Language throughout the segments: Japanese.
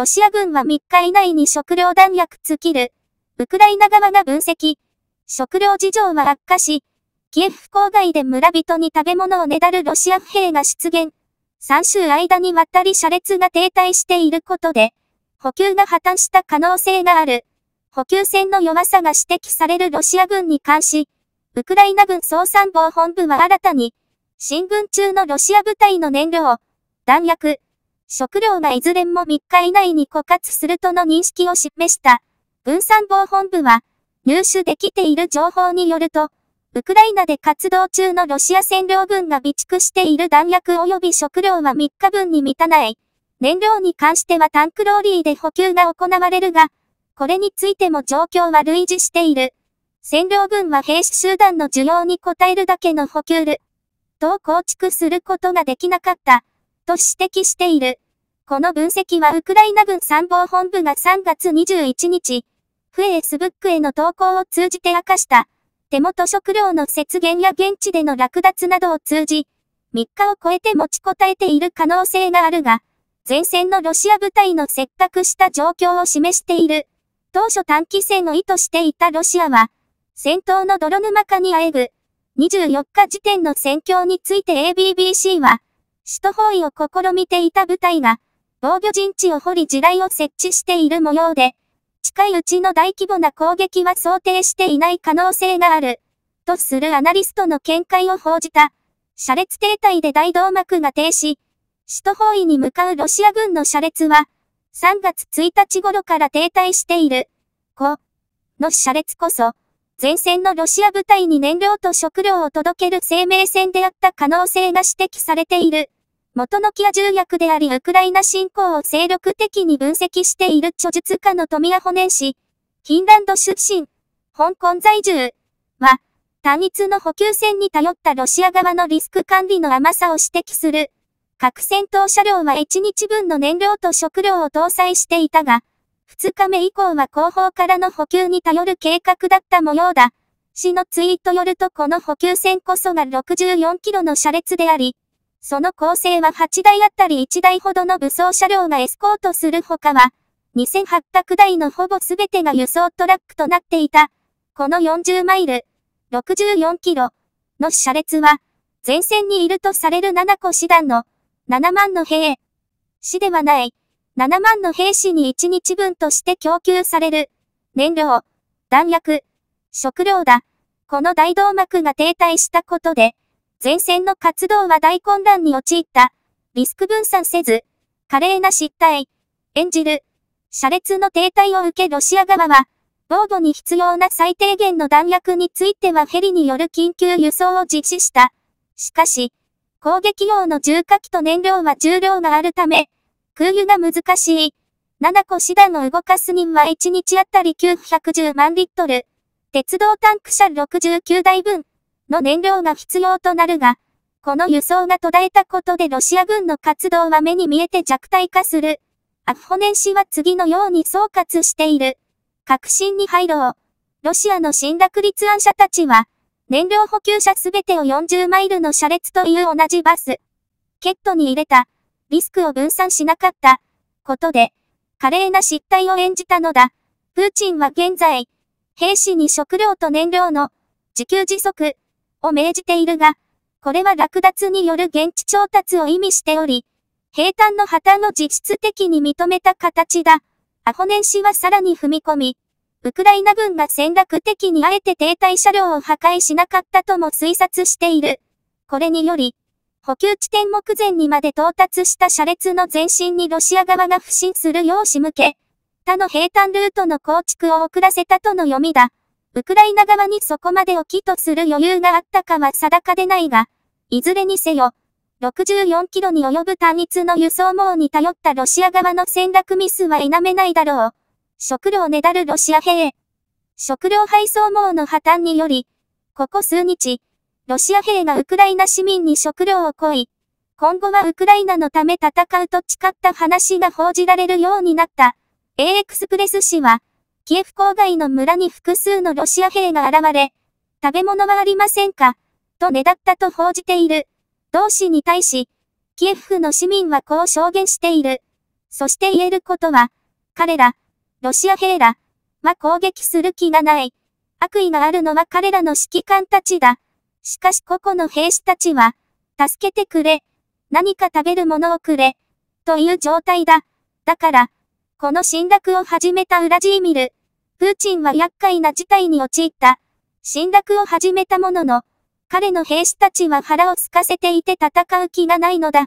ロシア軍は3日以内に食料弾薬尽きる。ウクライナ側が分析。食料事情は悪化し、キエフ郊外で村人に食べ物をねだるロシア兵が出現。3週間にわたり車列が停滞していることで、補給が破綻した可能性がある。補給線の弱さが指摘されるロシア軍に関し、ウクライナ軍総参謀本部は新たに、進軍中のロシア部隊の燃料、弾薬、食料がいずれも3日以内に枯渇するとの認識を示した。軍散防本部は、入手できている情報によると、ウクライナで活動中のロシア占領軍が備蓄している弾薬及び食料は3日分に満たない。燃料に関してはタンクローリーで補給が行われるが、これについても状況は類似している。占領軍は兵士集団の需要に応えるだけの補給ル。と構築することができなかった。と指摘している。この分析はウクライナ軍参謀本部が3月21日、フェイスブックへの投稿を通じて明かした。手元食料の節減や現地での略奪などを通じ、3日を超えて持ちこたえている可能性があるが、前線のロシア部隊の切迫した状況を示している。当初短期戦を意図していたロシアは、戦闘の泥沼化にあえぐ。24日時点の戦況について ABBC は、首都包囲を試みていた部隊が、防御陣地を掘り地雷を設置している模様で、近いうちの大規模な攻撃は想定していない可能性がある、とするアナリストの見解を報じた。車列停滞で大動脈が停止、首都包囲に向かうロシア軍の車列は、3月1日頃から停滞している。5の車列こそ、前線のロシア部隊に燃料と食料を届ける生命線であった可能性が指摘されている。元のキア重役でありウクライナ侵攻を精力的に分析している著述家の富谷保年氏、フィンランド出身、香港在住は、単一の補給線に頼ったロシア側のリスク管理の甘さを指摘する。核戦闘車両は1日分の燃料と食料を搭載していたが、2日目以降は後方からの補給に頼る計画だった模様だ。市のツイートよるとこの補給線こそが64キロの車列であり、その構成は8台あたり1台ほどの武装車両がエスコートするほかは、2800台のほぼ全てが輸送トラックとなっていた。この40マイル、64キロの車列は、前線にいるとされる7個師団の7万の兵師ではない、7万の兵士に1日分として供給される燃料、弾薬、食料だ。この大動脈が停滞したことで、前線の活動は大混乱に陥った。リスク分散せず、華麗な失態。演じる。車列の停滞を受けロシア側は、防護に必要な最低限の弾薬についてはヘリによる緊急輸送を実施した。しかし、攻撃用の重火器と燃料は重量があるため、空輸が難しい。7個師団を動かす人は1日あたり910万リットル。鉄道タンク車69台分。の燃料が必要となるが、この輸送が途絶えたことでロシア軍の活動は目に見えて弱体化する。アフホネン氏は次のように総括している。核心に入ろう。ロシアの侵略立案者たちは、燃料補給車すべてを40マイルの車列という同じバス、ケットに入れた、リスクを分散しなかった、ことで、華麗な失態を演じたのだ。プーチンは現在、兵士に食料と燃料の自給自足、を命じているが、これは略奪による現地調達を意味しており、平坦の破綻を実質的に認めた形だ。アホネン氏はさらに踏み込み、ウクライナ軍が戦略的にあえて停滞車両を破壊しなかったとも推察している。これにより、補給地点目前にまで到達した車列の前進にロシア側が不信するよう仕向け、他の平坦ルートの構築を遅らせたとの読みだ。ウクライナ側にそこまで起きとする余裕があったかは定かでないが、いずれにせよ、64キロに及ぶ単一の輸送網に頼ったロシア側の戦略ミスは否めないだろう。食料ねだるロシア兵。食料配送網の破綻により、ここ数日、ロシア兵がウクライナ市民に食料を乞い、今後はウクライナのため戦うと誓った話が報じられるようになった。AX プレス氏は、キエフ郊外の村に複数のロシア兵が現れ、食べ物はありませんかとねだったと報じている。同氏に対し、キエフの市民はこう証言している。そして言えることは、彼ら、ロシア兵ら、は攻撃する気がない。悪意があるのは彼らの指揮官たちだ。しかし個々の兵士たちは、助けてくれ。何か食べるものをくれ。という状態だ。だから、この侵略を始めたウラジーミル。プーチンは厄介な事態に陥った。侵略を始めたものの、彼の兵士たちは腹を空かせていて戦う気がないのだ。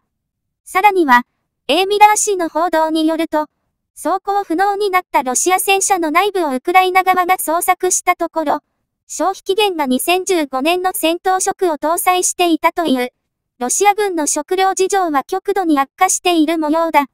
さらには、エーミラー氏の報道によると、走行不能になったロシア戦車の内部をウクライナ側が捜索したところ、消費期限が2015年の戦闘食を搭載していたという、ロシア軍の食糧事情は極度に悪化している模様だ。